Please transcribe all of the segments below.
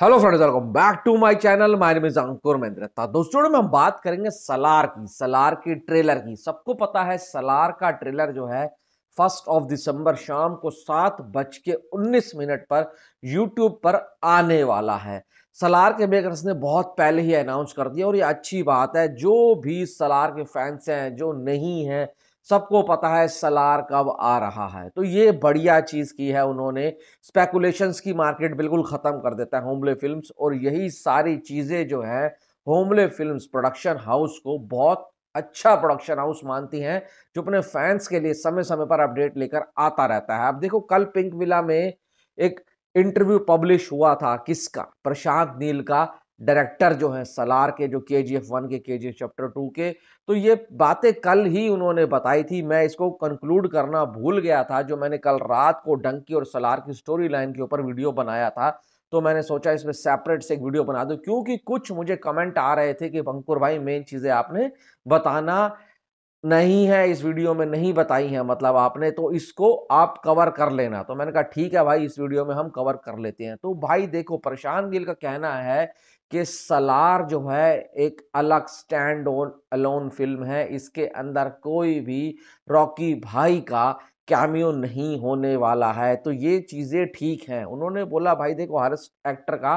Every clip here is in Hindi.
hello friends welcome back to my channel my name is Ankur Mahindrata दोस्तों में हम बात करेंगे सलार की सलार की ट्रेलर की सबको पता है सलार का ट्रेलर जो है फर्स्ट ऑफ दिसंबर शाम को सात बज के उन्नीस मिनट पर यूट्यूब पर आने वाला है सलार के मेकर्स ने बहुत पहले ही अनाउंस कर दिया और ये अच्छी बात है जो भी सलार के फैंस हैं जो नहीं हैं सबको पता है सलार कब आ रहा है तो ये बढ़िया चीज़ की है उन्होंने स्पेकुलेशंस की मार्केट बिल्कुल ख़त्म कर देता है होमले फिल्म्स और यही सारी चीज़ें जो हैं होमले फिल्म्स प्रोडक्शन हाउस को बहुत अच्छा प्रोडक्शन हाउस मानती हैं जो अपने फैंस के लिए समय समय पर अपडेट लेकर आता रहता है अब देखो कल पिंक विला में एक इंटरव्यू पब्लिश हुआ था किसका प्रशांत नील का डायरेक्टर जो हैं सलार के जो के जी एफ वन के के जी एफ चैप्टर टू के तो ये बातें कल ही उन्होंने बताई थी मैं इसको कंक्लूड करना भूल गया था जो मैंने कल रात को डंकी और सलार की स्टोरी लाइन के ऊपर वीडियो बनाया था तो मैंने सोचा इसमें सेपरेट से एक वीडियो बना दो क्योंकि कुछ मुझे कमेंट आ रहे थे कि अंकुर भाई मेन चीज़ें आपने बताना नहीं है इस वीडियो में नहीं बताई हैं मतलब आपने तो इसको आप कवर कर लेना तो मैंने कहा ठीक है भाई इस वीडियो में हम कवर कर लेते हैं तो भाई देखो परेशान गिल का कहना है कि सलार जो है एक अलग स्टैंड ओन अलोन फिल्म है इसके अंदर कोई भी रॉकी भाई का कैमियो नहीं होने वाला है तो ये चीज़ें ठीक हैं उन्होंने बोला भाई देखो हर एक्टर का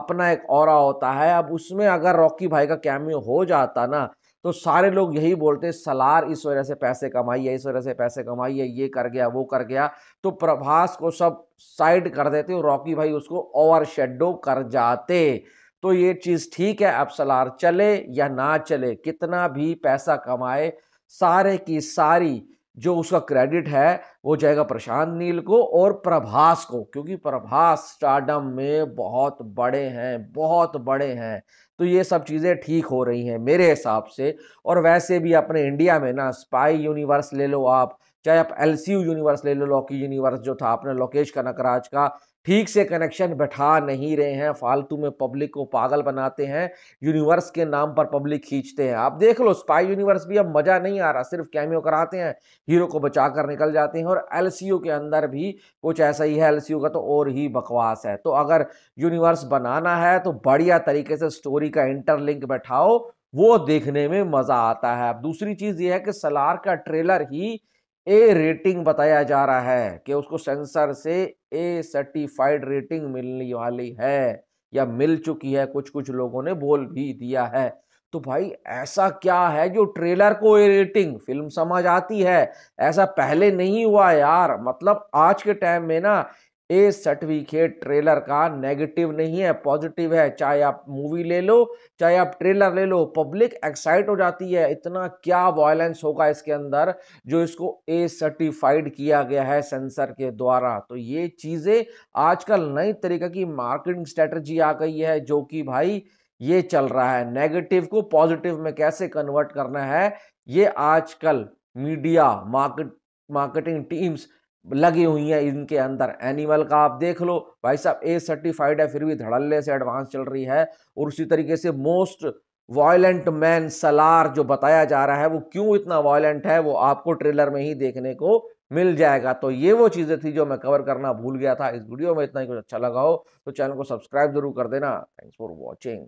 अपना एक और होता है अब उसमें अगर रॉकी भाई का कैमियो हो जाता ना तो सारे लोग यही बोलते सलार इस वजह से पैसे कमाई है इस वजह से पैसे कमाई है ये कर गया वो कर गया तो प्रभास को सब साइड कर देते और रॉकी भाई उसको ओवर शेडो कर जाते तो ये चीज़ ठीक है अब सलार चले या ना चले कितना भी पैसा कमाए सारे की सारी जो उसका क्रेडिट है वो जाएगा प्रशांत नील को और प्रभास को क्योंकि प्रभास स्टार्डम में बहुत बड़े हैं बहुत बड़े हैं तो ये सब चीज़ें ठीक हो रही हैं मेरे हिसाब से और वैसे भी अपने इंडिया में ना स्पाई यूनिवर्स ले लो आप चाहे आप एल यूनिवर्स ले लो लॉकी यूनिवर्स जो था अपने लोकेश कनकराज का ठीक से कनेक्शन बैठा नहीं रहे हैं फालतू में पब्लिक को पागल बनाते हैं यूनिवर्स के नाम पर पब्लिक खींचते हैं आप देख लो स्पाई यूनिवर्स भी अब मज़ा नहीं आ रहा सिर्फ कैमियो कराते हैं हीरो को बचा कर निकल जाते हैं और एल के अंदर भी कुछ ऐसा ही है एल का तो और ही बकवास है तो अगर यूनिवर्स बनाना है तो बढ़िया तरीके से स्टोरी का इंटरलिंक बैठाओ वो देखने में मज़ा आता है अब दूसरी चीज़ ये है कि सलार का ट्रेलर ही ए रेटिंग बताया जा रहा है कि उसको सेंसर से ए सर्टिफाइड रेटिंग मिलने वाली है या मिल चुकी है कुछ कुछ लोगों ने बोल भी दिया है तो भाई ऐसा क्या है जो ट्रेलर को ए रेटिंग फिल्म समझ आती है ऐसा पहले नहीं हुआ यार मतलब आज के टाइम में ना ए सर्टिफिकेट ट्रेलर का नेगेटिव नहीं है पॉजिटिव है चाहे आप मूवी ले लो चाहे आप ट्रेलर ले लो पब्लिक एक्साइट हो जाती है इतना क्या वायलेंस होगा इसके अंदर जो इसको ए सर्टिफाइड किया गया है सेंसर के द्वारा तो ये चीज़ें आजकल नई तरीके की मार्केटिंग स्ट्रेटजी आ गई है जो कि भाई ये चल रहा है नेगेटिव को पॉजिटिव में कैसे कन्वर्ट करना है ये आजकल मीडिया मार्केट मार्केटिंग टीम्स लगी हुई हैं इनके अंदर एनिमल का आप देख लो भाई साहब ए सर्टिफाइड है फिर भी धड़ल्ले से एडवांस चल रही है और उसी तरीके से मोस्ट वायलेंट मैन सलार जो बताया जा रहा है वो क्यों इतना वायलेंट है वो आपको ट्रेलर में ही देखने को मिल जाएगा तो ये वो चीज़ें थी जो मैं कवर करना भूल गया था इस वीडियो में इतना ही कुछ अच्छा लगा हो तो चैनल को सब्सक्राइब जरूर कर देना थैंक्स फॉर वॉचिंग